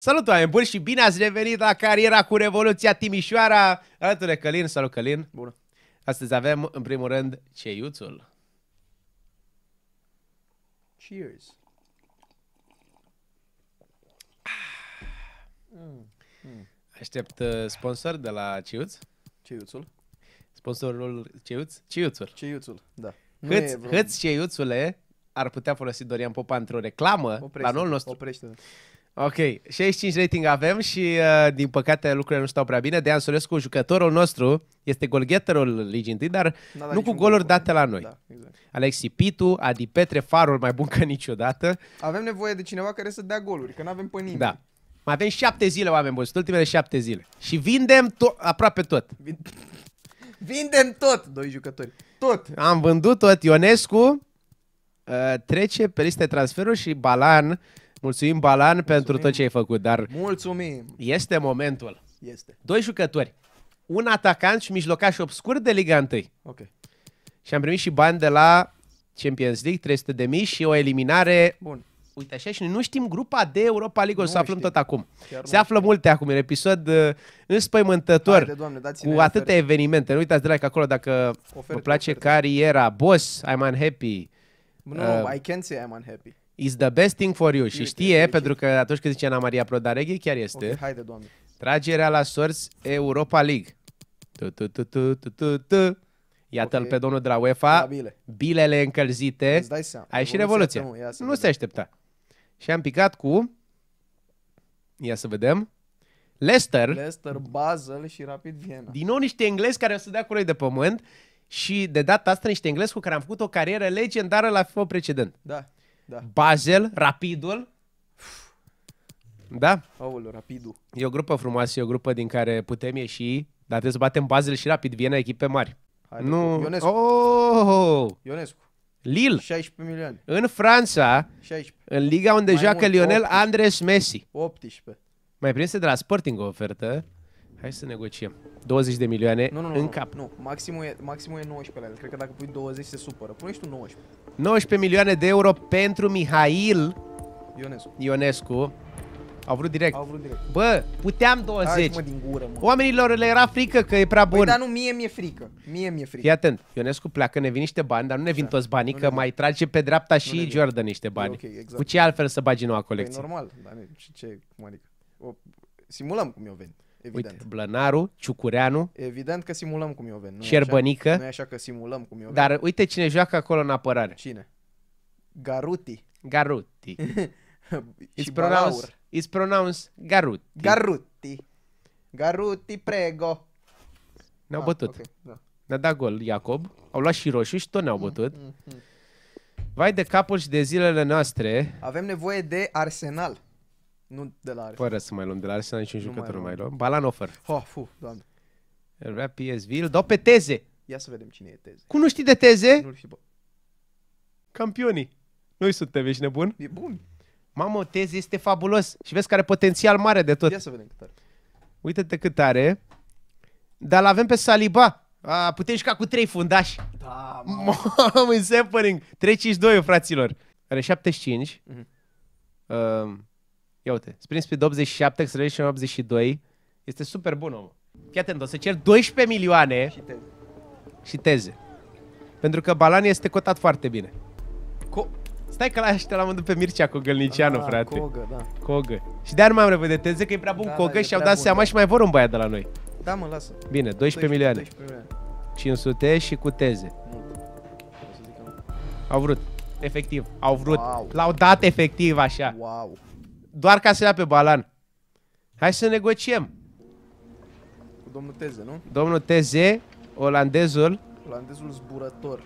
Salut oameni buni și bine ați revenit la Cariera cu Revoluția Timișoara! Alături de Călin, salut Călin! Bună! Astăzi avem, în primul rând, ceiuțul. Cheers! Ah. Mm. Aștept uh, sponsor de la Ciuț. Ciuțul. Sponsorul Ciuț? Ciuțul. Ciuțul, da. Hâț, vreun... hâț Ciuțule ar putea folosi Dorian Popa într-o reclamă oprește, la anul nostru. Oprește. Ok, 65 rating avem și uh, din păcate lucrurile nu stau prea bine. Dean Sorescu, jucătorul nostru, este golgheterul ligii întâi, dar da, nu cu goluri gol, date la noi. Da, exact. Alexi Pitu, Adi Petre, farul mai bun ca niciodată. Avem nevoie de cineva care să dea goluri, că nu avem pe nimeni. Da. Mai avem șapte zile, oameni buni, ultimele șapte zile. Și vindem to- aproape tot. vindem tot, doi jucători. Tot. Am vândut tot. Ionescu uh, trece pe liste transferuri și Balan Mulțumim, Balan, Mulțumim. pentru tot ce ai făcut, dar... Mulțumim! Este momentul. Este. Doi jucători. Un atacant și mijlocaș obscur de Liga 1. Ok. Și am primit și bani de la Champions League, 300 de mii și o eliminare... Bun. Uite așa și noi nu știm grupa de Europa League, o să aflăm știm. tot acum. Chiar Se află știm. multe acum, În episod uh, înspăimântător, Haide, doamne, cu atâtea evenimente. Nu uitați de like acolo dacă oferi, vă place oferi. cariera. Boss, I'm unhappy. Nu, no, uh, I can't say I'm unhappy. Is the best thing for you. Și știe, pentru că atunci când zice Ana Maria Prodareghe, chiar este. Okay, haide, doamne. Tragerea la sorți Europa League. Tu, tu, tu, tu, tu, tu, tu. Iată-l okay. pe domnul de la UEFA. La bile. Bilele încălzite. Îți dai seama. Ai și revoluția. Nu, nu se aștepta. Și am picat cu... Ia să vedem. Leicester. Leicester, Basel și Rapid Viena. Din nou niște englezi care o să dea cu de pământ și de data asta niște englezi cu care am făcut o carieră legendară la FIFA precedent. Da. Da. Basel, Rapidul. Da? Aoleu, Rapidul. E o grupă frumoasă, e o grupă din care putem ieși, dar trebuie să batem Basel și Rapid. Viena echipe mari. Hai, nu. Ionescu. Oh! Ionescu. Lil. 16 milioane. În Franța, 16. în liga unde Mai joacă mult, Lionel 18. Andres Messi. 18. Mai prinse de la Sporting o ofertă. Hai să negociem. 20 de milioane nu, nu, nu, în cap. Nu, maximul e, maximul e 19 la el. Cred că dacă pui 20 se supără. Pune și tu 19. 19 milioane de euro pentru Mihail Ionescu. Ionescu. Au vrut direct. Au vrut direct. Bă, puteam 20. Hai, mă, din gură, mă. Oamenilor le era frică că e prea păi, bun. Păi, dar nu, mie mi-e frică. Mie mi-e frică. Fii atent, Ionescu pleacă, ne vin niște bani, dar nu ne vin da, toți banii, că mai trage pe dreapta nu și Jordan niște bani. Okay, exact. Cu ce altfel să bagi noua păi, colecție? Păi, normal, dar ce, ce, cum adică? O, simulăm cum eu venit. Evident. Uite, Blănaru, Ciucureanu. Evident că simulăm cum Ioven. Nu Șerbănică. așa, nu e așa că simulăm cum Ioven. Dar uite cine joacă acolo în apărare. Cine? Garuti. Garuti. it's, pronounced, it's pronounced Garuti. Garuti. Garuti, prego. Ne-au ah, bătut. Okay, da. Ne-a dat gol Iacob. Au luat și roșu și tot ne-au mm, bătut. Mm, mm, mm. Vai de capul și de zilele noastre. Avem nevoie de Arsenal. Nu de la Arsenal. Fără să mai luăm de la Arsenal, niciun jucător mai nu mai luăm. Balan offer. Oh, fu, doamne. El vrea PSV, îl dau pe teze. Ia să vedem cine e teze. Cum nu știi de teze? Nu știu, bă. Campionii. Noi suntem, ești nebun? E bun. Mamă, teze este fabulos și vezi că are potențial mare de tot. Ia să vedem cât are. Uite-te cât are. Dar l-avem pe Saliba. A, putem juca cu trei fundași. Da, mamă. Mamă, în 3-5-2, fraților. Are 75. Mm-hmm. Uh, Ia uite, Sprint Speed 87, Acceleration 82. Este super bun, om. Fii atent, o să cer 12 milioane și teze. Și teze. Pentru că Balan este cotat foarte bine. Co Stai că l aia l-am pe Mircea Cogălnicianu, da, frate. Cogă, da. Cogă. Și de-aia nu mai am nevoie de teze, că e prea bun da, Cogă da, și au dat bun, seama da. și mai vor un băiat de la noi. Da, mă, lasă. Bine, 12, 12 milioane. 12 milioane. 500 și cu teze. Mult. Au vrut. Efectiv, au vrut. Wow. L-au dat efectiv așa. Wow doar ca să ia pe balan. Hai să negociem. Cu domnul Teze, nu? Domnul Teze, olandezul. Olandezul zburător.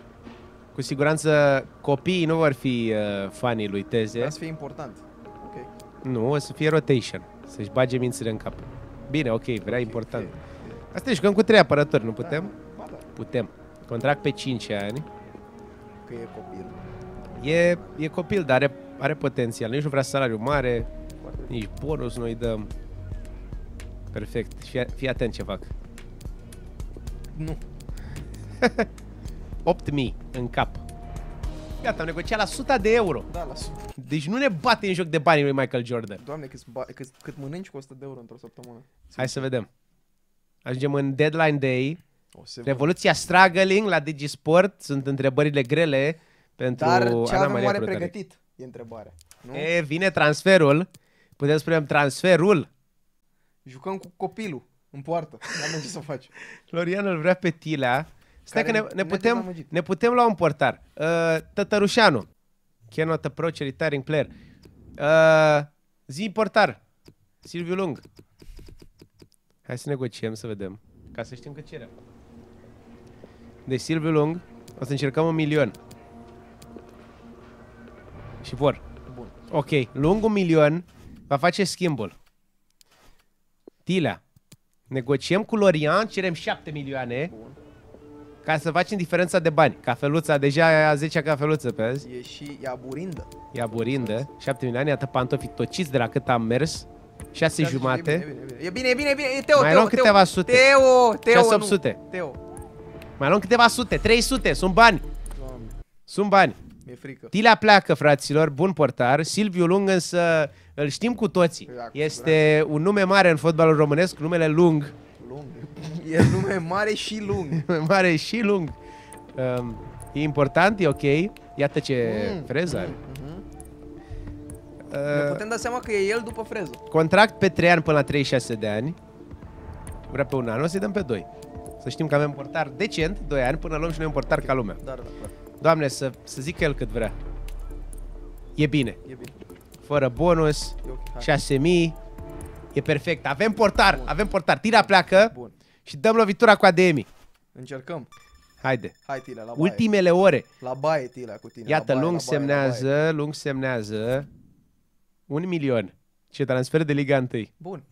Cu siguranță copiii nu vor fi uh, fanii lui Teze. Dar să fie important. Okay. Nu, o să fie rotation. Să-și bage mințile în cap. Bine, ok, vrea okay, important. Okay, okay. Asta e jucăm cu trei apărători, nu da, putem? Da, da. Putem. Contract pe 5 ani. Că e copil. E, e copil, dar are are potențial. Nici nu vrea salariu mare, nici bonus noi dăm. Perfect. Fii, fii atent ce fac. Nu. 8.000 în cap. Gata, am negociat la 100 de euro. Da, la 100. Deci nu ne bate în joc de banii lui Michael Jordan. Doamne, cât, cât, cât mănânci cu 100 de euro într-o săptămână. Hai să vedem. Ajungem în deadline day. O să Revoluția struggling la Digisport. Sunt întrebările grele pentru Dar ce Ana avem Maria oare Prutare. pregătit? E întrebarea. Nu? E, vine transferul. Putem spune transferul. Jucăm cu copilul în poartă. am ce să faci. Florian îl vrea pe Tilea. Stai că ne, ne, putem, ne putem lua un portar. Uh, Tătărușanu. Cannot approach a retiring player. Uh, zi portar. Silviu Lung. Hai să negociem, să vedem. Ca să știm cât cerem. De deci, Silviu Lung, o să încercăm un milion. Și vor. Bun. Ok, lung un milion, va face schimbul. Tila, negociem cu Lorian, cerem 7 milioane. Bun. Ca să facem diferența de bani. Cafeluța, deja e a 10 cafeluță pe azi. E și e aburindă. E aburindă. 7 milioane, iată pantofii tociți de la cât am mers. 6 jumate. E bine, e bine, e bine. E Teo, Mai luăm câteva Teo, sute. Teo, Teo, 600. Nu. Teo. Mai luăm câteva sute, 300, sunt bani. Doamne. Sunt bani. Mi-e frică. Tila pleacă, fraților, bun portar. Silviu Lung însă îl știm cu toții. Exact, Este da. un nume mare în fotbalul românesc, numele Lung. Lung. E nume mare și lung. mare și lung. Um, e important, e ok. Iată ce mm, freză mm, mm-hmm. uh, Ne putem da seama că e el după freză. Contract pe 3 ani până la 36 de ani. Vrea pe un an, o să-i dăm pe 2. Să știm că avem portar decent, 2 ani, până luăm și noi un portar okay. ca lumea. Dar, dar, dar. Doamne, să, să zic el cât vrea. E bine. E bine. Fără bonus, e okay, 6000, e perfect. Avem portar, Bun. avem portar. Tira pleacă Bun. și dăm lovitura cu ADM. Încercăm. Haide. Hai, Tila, la baie. Ultimele ore. La baie, Tila, cu tine. Iată, la baie, lung la baie, semnează, la baie. lung semnează. Un milion. Ce transfer de Liga 1. Bun.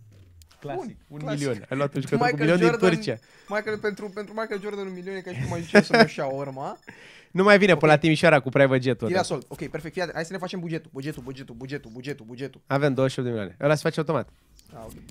Clasic. Un un milion. Ai luat un jucător cu milion Jordan, din Turcia. Michael, pentru, pentru Michael Jordan un milion e ca și cum ai zice să nu ia urma. Nu mai vine okay. până la Timișoara cu private jet-ul. Ok, perfect. Fii Hai să ne facem bugetul. Bugetul, bugetul, bugetul, bugetul, bugetul. Avem 28 de milioane. Ăla se face automat. A, da, okay.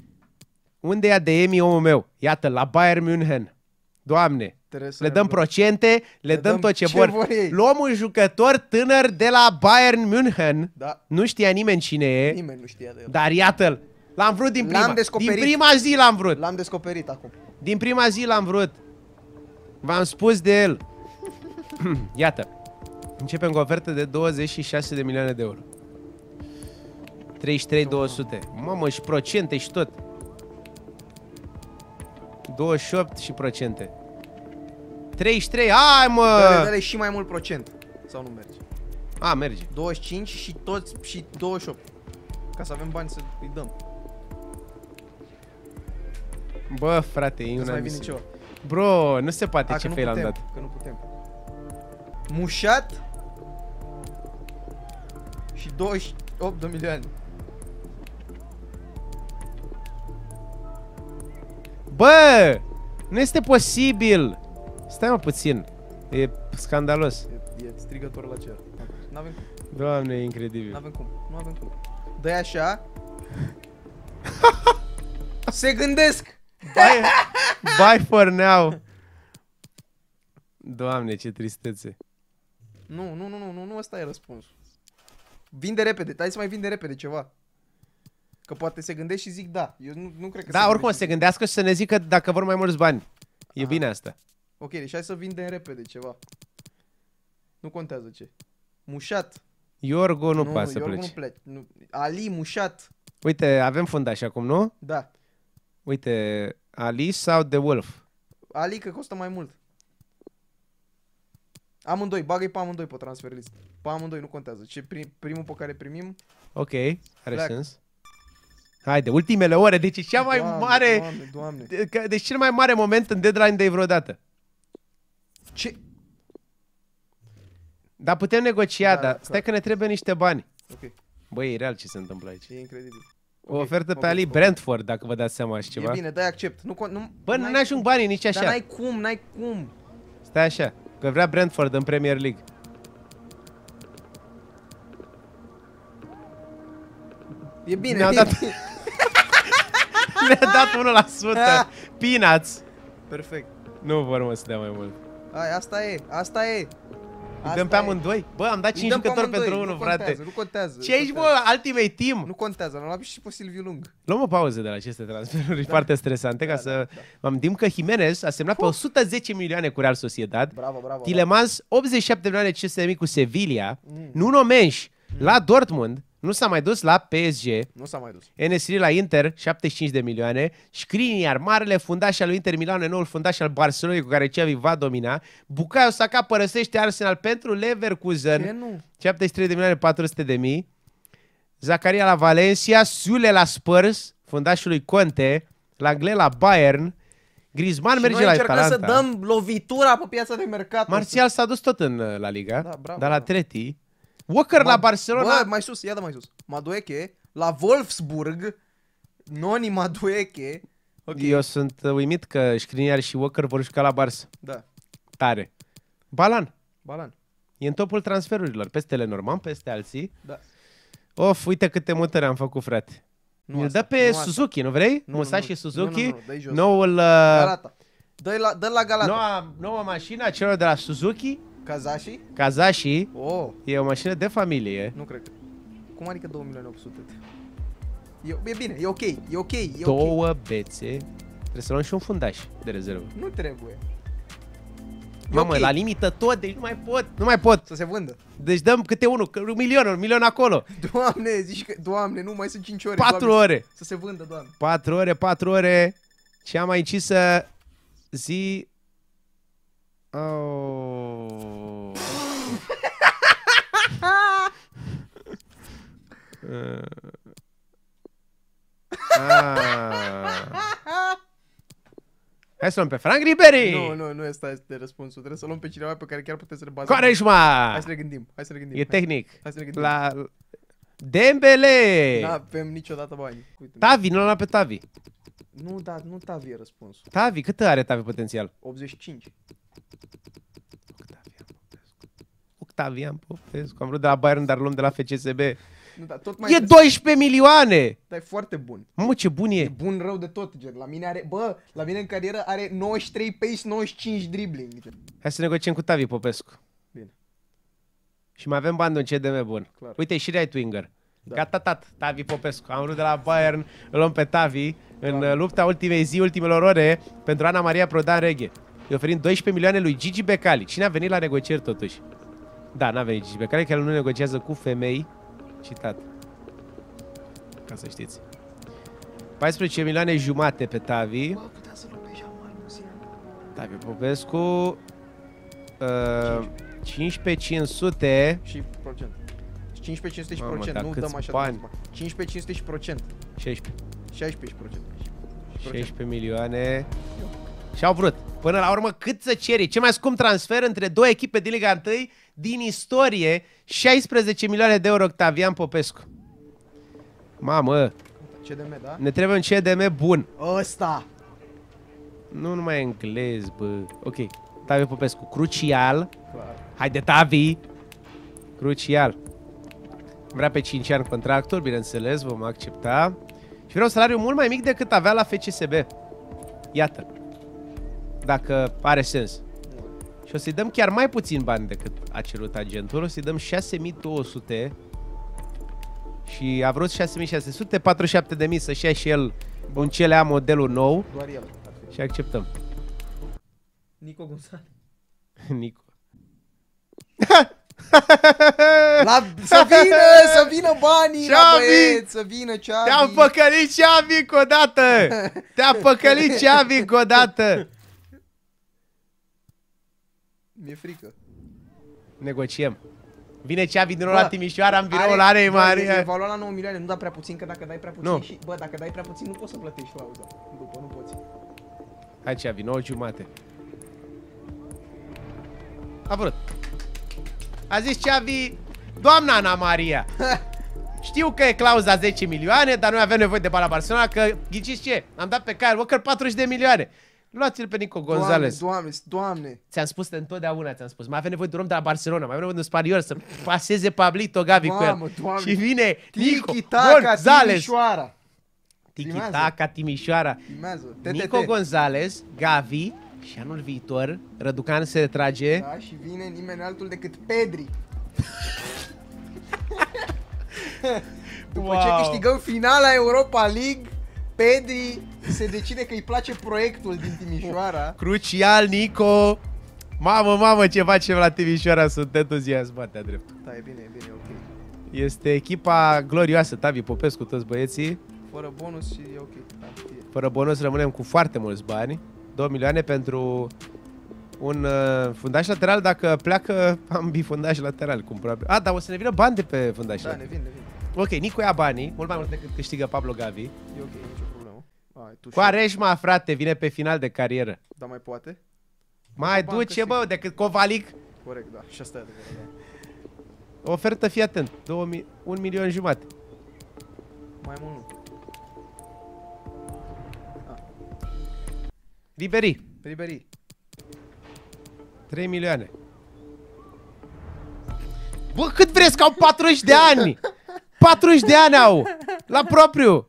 Unde e ADM omul meu? Iată, la Bayern München. Doamne, Trebuie le dăm procente, le, le dăm, dăm tot ce, ce vor. vor Luăm un jucător tânăr de la Bayern München. Da. Nu știa nimeni cine e. Nimeni nu știa de el. Dar iată-l. L-am vrut din prima. Descoperit. Din prima zi l-am vrut. L-am descoperit acum. Din prima zi l-am vrut. V-am spus de el. Iată, începem cu ofertă de 26 de milioane de euro. 33, 200. Mamă, și procente și tot. 28 și procente. 33, hai mă! Dale, dale și mai mult procent. Sau nu merge? A, merge. 25 și toți și 28. Ca să avem bani să îi dăm. Bă, frate, e una mai vine Bro, nu se poate A, ce fail am dat. Că nu putem. Mușat Și 28 de milioane Bă! Nu este posibil! Stai mă puțin E scandalos E, e strigător la cer N-avem cum Doamne, e incredibil N-avem cum, nu avem cum Dă-i așa Se gândesc Bye, bye for now Doamne, ce tristețe nu, nu, nu, nu, nu, nu ăsta e răspunsul. Vinde repede, hai să mai vinde repede ceva. Că poate se gândește și zic da. Eu nu, nu cred că Da, se oricum, se da. gândească și să ne zică dacă vor mai mulți bani. E Aha. bine asta. Ok, deci hai să vinde repede ceva. Nu contează ce. Mușat. Iorgo nu, nu poate să plece. Nu plec. Nu. Ali, mușat. Uite, avem fundaș acum, nu? Da. Uite, Ali sau The Wolf? Ali, că costă mai mult. Amândoi, bagă-i pe amândoi pe transfer list. Pe amândoi, nu contează. Ce prim, primul pe care primim... Ok, are Black. sens. Haide, ultimele ore, deci e cea mai doamne, mare... Doamne, doamne. De, deci cel mai mare moment în deadline de vreodată. Ce? Dar putem negocia, da, dar clar. stai că ne trebuie niște bani. Ok. Băi, e real ce se întâmplă aici. E incredibil. O okay, ofertă pe Ali Brentford, dacă vă dați seama și ceva. E bine, dai accept. Nu, nu, Bă, nu ajung banii nici așa. Dar n-ai cum, n-ai cum. Stai așa. Că vrea Brentford în Premier League. E bine, ne a dat... Ne-a dat 1%. Ah. Peanuts. Perfect. Nu vor mă să dea mai mult. Ai, asta e, asta e. Îi dăm pe amândoi? Bă, am dat 5 jucători pentru unul, frate. nu contează. Ce aici, bă, Ultimate Team? Nu contează, am luat și pe Silviu Lung. Luăm o pauză de la aceste transferuri da. foarte stresante da, ca da, să... Da. da. Am că Jimenez a semnat Puh. pe 110 milioane cu Real Sociedad. Bravo, bravo. Tilemans, 87 milioane se cu Sevilla. Mm. Nuno Menș, mm. la Dortmund. Nu s-a mai dus la PSG. Nu s-a mai dus. Enesiri la Inter, 75 de milioane. Scrini, iar marele fundaș al lui Inter Milano, noul fundaș al Barcelonei, cu care Xavi va domina. Bucaio Saka părăsește Arsenal pentru Leverkusen. Ce nu? 73 de milioane, 400 de mii. Zacaria la Valencia, Sule la Spurs, fundașul lui Conte, Langle la Bayern, Griezmann și merge la Atalanta. să dăm lovitura pe piața de mercat. Marțial s-a dus tot în uh, la Liga, da, bravo, dar la Treti. Walker Ma la Barcelona... Bă, mai sus, ia da mai sus. Madueke la Wolfsburg, Noni Madueke. Okay. Eu sunt uh, uimit că Skriniar și Walker vor juca la Barça. Da. Tare. Balan. Balan. E în topul transferurilor, peste Lenormand, peste alții. Da. Of, uite câte mutări am făcut, frate. Nu Îl dă pe nu Suzuki, asta. nu vrei? Nu, nu, nu, Suzuki, nu, nu, nu, noul... Uh... Galata. Dă-i la, dă la Galata. Noua, noua mașină a celor de la Suzuki Kazashi? Kazashi oh. e o mașină de familie. Nu cred. Cum adică 2 milioane 800? E, e bine, e ok, e ok, e Două okay. bețe. Trebuie să luăm și un fundaș de rezervă. Nu trebuie. Mamă, okay. la limită tot, deci nu mai pot, nu mai pot. Să se vândă. Deci dăm câte unul, un milion, un milion acolo. Doamne, zici că, doamne, nu, mai sunt 5 ore. 4 ore. Să se vândă, doamne. 4 ore, 4 ore. Ce am mai să zi... Oh. Uh... Hai să luăm pe Frank Ribery! Nu, nu, nu asta este răspunsul. Trebuie să luăm pe cineva pe care chiar puteți să ne bazăm. Coreșma! Hai să ne gândim, hai să ne gândim. E hai. tehnic. Hai să ne gândim. La... Dembele! Nu avem niciodată bani. Uite Tavi, nu l am pe Tavi. Nu, da, nu Tavi e răspunsul. Tavi, cât are Tavi potențial? 85. Octavian Popescu. Octavian Popescu. Am vrut de la Bayern, dar luăm de la FCSB. Nu, dar tot mai e 12 milioane! Dar e foarte bun. Mă, ce bun e! E bun rău de tot, gen. La mine are, bă, la mine în carieră are 93 pace, 95 dribbling. Gen. Hai să negociem cu Tavi Popescu. Bine. Și mai avem bani de un CDM bun. Clar. Uite, și right winger. Da. Gata, tat, Tavi Popescu. Am vrut de la Bayern, îl luăm pe Tavi în lupta ultimei zi, ultimelor ore pentru Ana Maria Prodan Reghe. Îi oferim 12 milioane lui Gigi Becali. Cine a venit la negocieri totuși? Da, n-a venit Gigi Becali, că el nu negociază cu femei citat. Ca să știți. 14 milioane jumate pe Tavi. Tavi Popescu. Uh, 15 500 și procent. 15 500 și procent, nu dăm așa bani. 15 500 și procent. 16. 16 procent. 16 milioane. Eu. Și-au vrut. Până la urmă, cât să ceri? ce mai scump transfer între două echipe din Liga 1 din istorie, 16 milioane de euro Octavian Popescu. Mamă! CDM, da? Ne trebuie un CDM bun. Ăsta! Nu numai englez, bă. Ok. Tavi Popescu, crucial. Hai Haide, Tavi! Crucial. Vrea pe 5 ani contractul, bineînțeles, vom accepta. Și vreau un salariu mult mai mic decât avea la FCSB. Iată dacă are sens. Și o să-i dăm chiar mai puțin bani decât a cerut agentul, o să-i dăm 6200 și a vrut 6600, 47.000 să-și ia și el Bun. un CLA modelul nou. Doar el. Și acceptăm. Nico Gonzalez. Nico. La, să vină, să vină banii, Xavi! Băieți, să vină Xavi. Te-am păcălit Xavi dată, Te-am păcălit Xavi dată. Mi-e frică. Negociem. Vine Ceavi din nou la Timișoara, am biroul are, are mare. E valoarea la 9 milioane, nu da prea puțin, că dacă dai prea puțin nu. și... Bă, dacă dai prea puțin, nu poți să plătești clauza. După, nu poți. Hai Ceavi, 9 jumate. A vrut. A zis Ceavi, doamna Ana Maria. Știu că e clauza 10 milioane, dar noi avem nevoie de bani la Barcelona, că ghiciți ce? Am dat pe Kyle Walker 40 de milioane. Luați-l pe Nico Gonzalez. Doamne, doamne, doamne. Ți-am spus de întotdeauna, ți-am spus. Mai avem nevoie de un om de la Barcelona, mai avem nevoie de un spaniol să paseze Pablito Gavi doamne, cu el. Doamne. Și vine Nico Gonzalez. Timișoara. Tiki-taka, Timișoara. Nico Gonzalez, Gavi și anul viitor Răducan se retrage. Da, și vine nimeni altul decât Pedri. După wow. ce câștigăm finala Europa League, Pedri se decide că îi place proiectul din Timișoara. Crucial, Nico! Mamă, mamă, ce facem la Timișoara, sunt entuziasmat, de drept. Da, e bine, e bine, ok. Este echipa glorioasă, Tavi Popescu, toți băieții. Fără bonus și e ok. Da, Fără bonus rămânem cu foarte mulți bani. 2 milioane pentru un uh, fundaș lateral. Dacă pleacă, am bifundaș lateral, cum probabil. A, dar o să ne vină bani de pe fundaș da, lateral. Da, ne vin, ne vin. Ok, Nico ia banii, mult mai da. mult decât câștigă Pablo Gavi. E ok, nicio Hai, tu Quaresma, frate, vine pe final de carieră. Dar mai poate? Mai Bancă duce, bă, decât Covalic. Corect, da. Și asta e adevărat, da. Ofertă, fii atent. 2000, 1 milion jumate. Mai mult nu. Ribéry. Ribéry. 3 milioane. Bă, cât vreți că au 40 de ani? 40 de ani au! La propriu!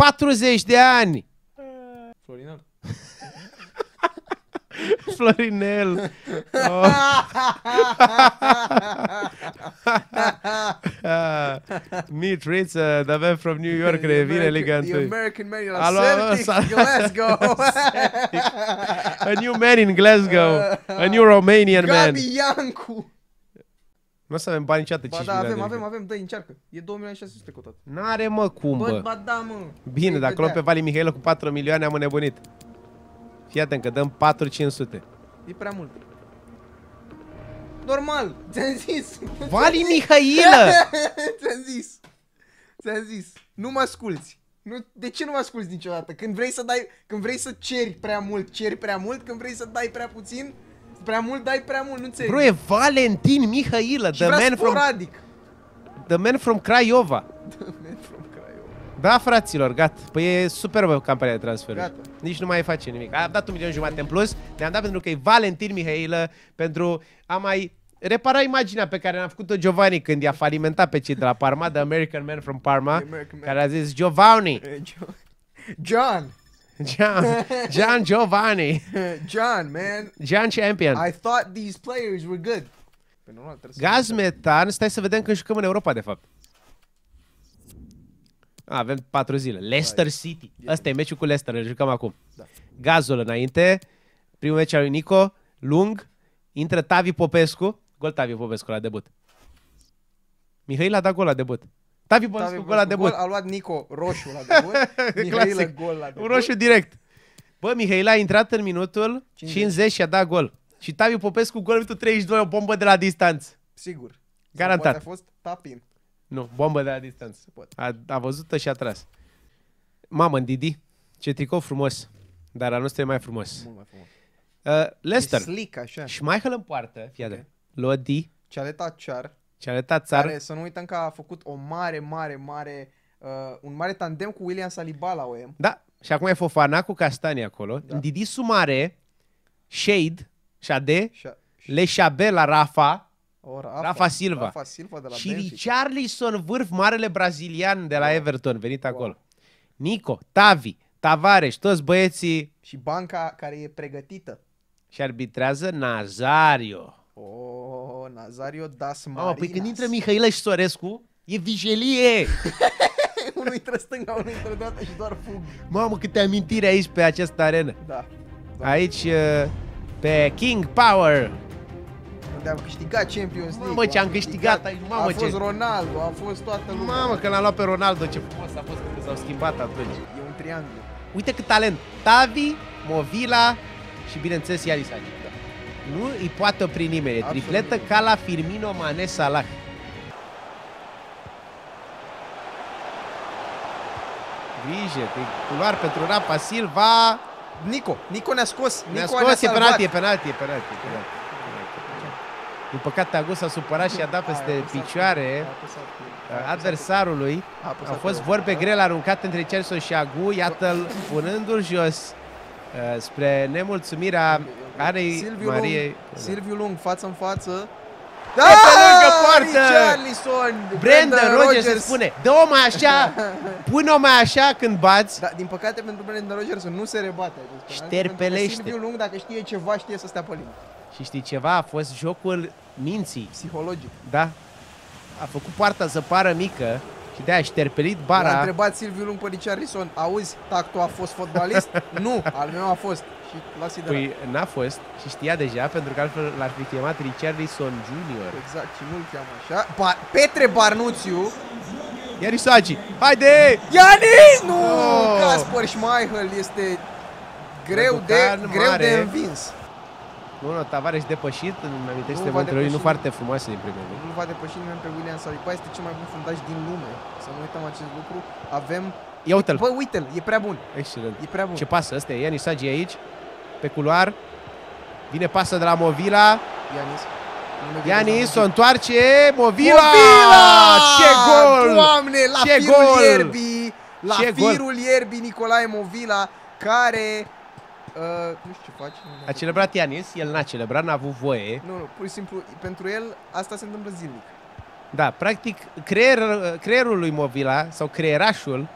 40 de ani! Florinel? Florinel! Meet oh. Mitriță, uh, the man from New York, the Liga 1. The American man in Alo, Celtic, Glasgow. A new man in Glasgow. A new Romanian Gabi man. Gabi Iancu. Nu o să avem bani niciodată 5 ba, da, avem, avem, avem, dă încearcă. E 2600 milioane 600 cotat. N-are mă cum, bă. Bă, da, mă. Bine, dacă luăm pe Vali Mihailă cu 4 milioane am înnebunit. Fii atent că dăm 4500. E prea mult. Normal, ți-am zis. Vali Mihailă! ți-am zis. Ți-am zis. Nu mă asculti. Nu, de ce nu mă asculti niciodată? Când vrei să dai, când vrei să ceri prea mult, ceri prea mult, când vrei să dai prea puțin, Prea mult dai prea mult, nu înțeleg. Bro, e Valentin Mihailă, the man from... Sporadic. The man from Craiova. The man from Craiova. Da, fraților, gata. Păi e superbă campania de transferuri. Gata. Nici nu mai face nimic. A dat un milion jumate în plus. Ne-am dat pentru că e Valentin Mihailă, pentru a mai repara imaginea pe care ne-a făcut-o Giovanni când i-a falimentat pe cei de la Parma, The American Man from Parma, care a zis Giovanni. Eh, John. John, John Giovanni. John, man. John Champion. I thought these players were good. Păi Gaz metan, stai să vedem când jucăm în Europa, de fapt. A, avem patru zile. Leicester da, City. Asta e meciul cu Leicester, îl jucăm acum. Da. Gazul înainte, primul meci al lui Nico, lung, intră Tavi Popescu, gol Tavi Popescu la debut. Mihail a dat gol la debut. Tavi Bănescu, Tavi gol la debut. Gol, a luat Nico roșu la debut, Mihaila, gol la debut. Un roșu direct. Bă, Mihaila a intrat în minutul 50, 50 și a dat gol. Și Tavi Popescu, gol minutul 32, o bombă de la distanță. Sigur. Garantat. Poate a fost tapin. Nu, bombă de la distanță. A, a văzut-o și a tras. Mamă, în Didi, ce tricou frumos. Dar al nostru e mai frumos. Mult mai frumos. Uh, Leicester. E slick, așa. Și Michael în poartă, fii okay. Lodi. Cealeta Char. Și arăta țar... Care, să nu uităm că a făcut o mare, mare, mare... Uh, un mare tandem cu William Saliba la OM. Da, și acum e Fofana cu Castani acolo. Da. Didi Sumare, Shade, Shade, Le Leșabe la Rafa, o, Rafa, Rafa Silva. Rafa Silva de la și Benfica. Richarlison Vârf, marele brazilian de la wow. Everton, venit wow. acolo. Nico, Tavi, Tavares, toți băieții. Și banca care e pregătită. Și arbitrează Nazario. Oh. Nazario, Das Marinas. Mamă, păi când intră Mihaila și Sorescu, e vijelie! unul intră stânga, unul intră dreapta și doar fug. Mamă, câte amintiri aici pe această arenă. Da. Doamne. Aici, uh, pe King Power. Unde am câștigat Champions League. Mamă, ce am câștigat aici, mamă, A fost ce... Ronaldo, a fost toată lumea. Mamă, că l-am luat pe Ronaldo, ce frumos a fost când s-au schimbat atunci. E un triangul. Uite cât talent. Tavi, Movila și, bineînțeles, Iaris nu îi poate opri nimeni. Absolut. Tripletă ca la Firmino, Mane, Salah. Grijă, pe culoar pentru Rafa Silva. Nico, Nico ne-a scos. Ne-a scos, ne e penalti, e penalti, e penalti. E penalti. Din păcate, Agus s-a supărat și a dat peste a picioare adversarului. Au fost vorbe grele aruncate între Celso și Agu. Iată-l punându-l jos uh, spre nemulțumirea care Silviu Marie? Lung, Silviu Lung, față în față. Da! Pe lângă poartă! Richarlison, Brandon Rogers, se spune, dă-o mai așa, pune-o mai așa când bați. Da, din păcate pentru Brandon Rogers nu se rebate. Deci, Șterpelește. Silviu Lung, dacă știe ceva, știe să stea pe limba. Și știi ceva? A fost jocul minții. Psihologic. Da. A făcut poarta zăpară mică și de-aia șterpelit bara. L-a întrebat Silviu Lung pe Richarlison, auzi, tactul a fost fotbalist? nu, al meu a fost și l-a siderat. Păi n-a fost și știa deja, pentru că altfel l-ar fi chemat Richarlison Junior. Exact, și nu-l cheamă așa. Ba Petre Barnuțiu. Iar Isagi. Haide! Ianis! Nu! Oh! Casper Schmeichel este greu de, greu de învins. Nu, nu, Tavares depășit, îmi amintește de lui, nu foarte frumoase din primul lui. Nu va depăși nimeni pe William Saripa, păi, este cel mai bun fundaj din lume. Să nu uităm acest lucru. Avem Ia uite-l. Bă, uite-l, e prea bun. Excelent. E prea bun. Ce pasă, ăsta e Ianis Agi aici pe culoar. Vine pasă de la Movila. Ianis. Ianis o întoarce. Movila! Movila! Ce gol! Doamne, la Ce firul gol! ierbii. La Ce firul gol! ierbii Nicolae Movila care Uh, nu știu ce faci. A celebrat Ianis, el n-a celebrat, n-a avut voie. Nu, nu, pur și simplu, pentru el asta se întâmplă zilnic. Da, practic, creier, creierul lui Movila, sau creierașul,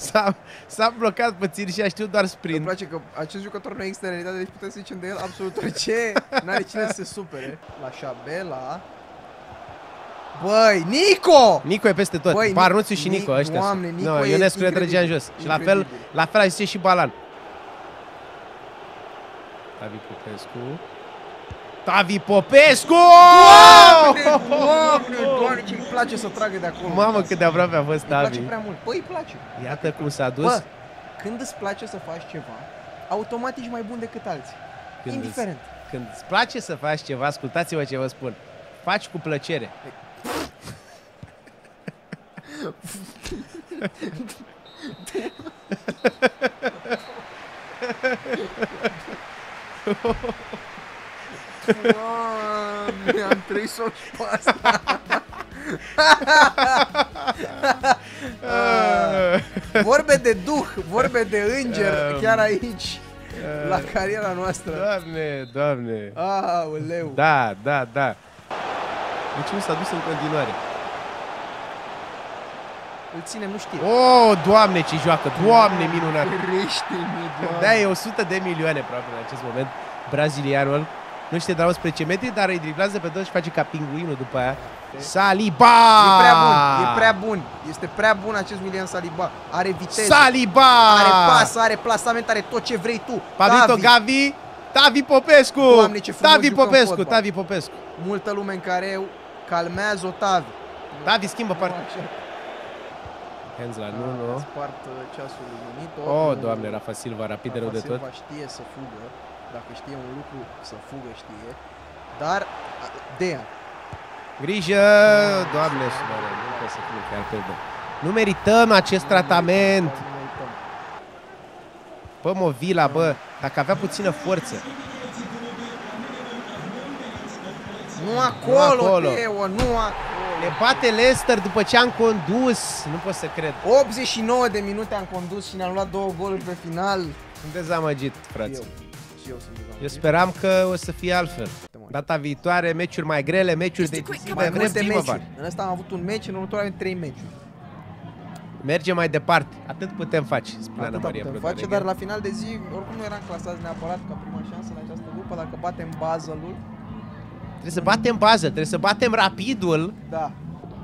S-a, s-a blocat puțin și a știut doar sprint. Îmi place că acest jucător nu există în realitate, deci putem să zicem de el absolut orice. N-are cine să se supere. La Șabela. Băi, Nico! Nico e peste tot. Băi, Parnuțiu și Nico, ăștia Doamne, Nico no, Ionescu le trăgea în jos. Și la fel, la fel a zis și Balan. David Popescu. Tavi Popescu! Doamne, doamne, ce-mi place să tragă de acolo. Mamă, cât de aproape a fost Tavi. Îmi place prea mult. Păi, îi place. Iată cum s-a dus. Bă, când îți place să faci ceva, automat ești mai bun decât alții. Când Indiferent. Îți, când îți place să faci ceva, ascultați-vă ce vă spun. Faci cu plăcere. mi am trei soli pe asta. vorbe de duh, vorbe de înger, chiar aici. La cariera noastră Doamne, doamne Aoleu Da, da, da Deci nu s-a dus în continuare îl ține știu. Oh, doamne, ce joacă! Doamne, minunat! Crește-mi, doamne! Da, e 100 de milioane, probabil, în acest moment, brazilianul nu știe dragul spre ce metri, dar îi driblează pe toți și face ca pinguinul după aia. Saliba! E prea bun, e prea bun. Este prea bun acest William Saliba. Are viteză. Saliba! Are pas, are plasament, are tot ce vrei tu. Pavito Gavi, Tavi Popescu! Doamne, ce Tavi Popescu, Tavi Popescu. Multă lume în care calmează o Tavi. Tavi schimbă partea. Hensla, da, nu, nu. Spart uh, ceasul luminitor. Oh, doamne, Rafa Silva, rapid Rafa rău de tot. Silva știe să fugă. Dacă știe un lucru, să fugă știe. Dar, Dean. Grijă! Doamne, Sumare, nu poate să fie chiar pe Nu merităm acest tratament! Pă, Movila, bă, dacă avea puțină forță. Nu acolo, nu acolo. Teo, nu acolo. Ne bate Leicester după ce am condus. Nu pot să cred. 89 de minute am condus și ne-am luat două goluri pe final. Sunt dezamăgit, frate. Eu și eu Eu speram că o să fie altfel. Data viitoare, meciuri mai grele, meciuri de mai vrem meciuri. În ăsta am avut un meci, în următoarea avem trei meciuri. Mergem mai departe. Atât putem face, Atât Maria putem face, dar la final de zi, oricum nu eram clasați neapărat ca prima șansă în această grupă. Dacă batem Basel-ul. Trebuie să batem Basel, trebuie să batem Rapidul. Da.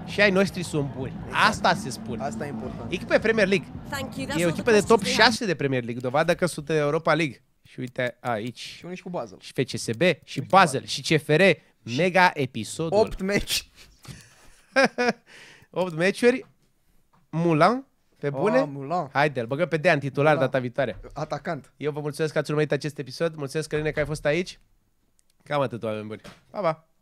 Și ai noștri sunt buni. Exact. Asta se spune. Asta e important. Echipe Premier League. Thank you. e echipa echipă de top 6 de Premier League. Dovadă că sunt Europa League. Și uite aici. Unii și cu Basel. Și FCSB, și Basel, Basel, și CFR. Și mega episod. 8 meci. 8 meciuri. Mulan, pe ah, bune? Oh, Mulan. Haide, îl băgăm pe Dean titular Mulan. data viitoare. Atacant. Eu vă mulțumesc că ați urmărit acest episod. Mulțumesc, Căline, că ai fost aici. Cam atât, oameni buni. Pa, pa!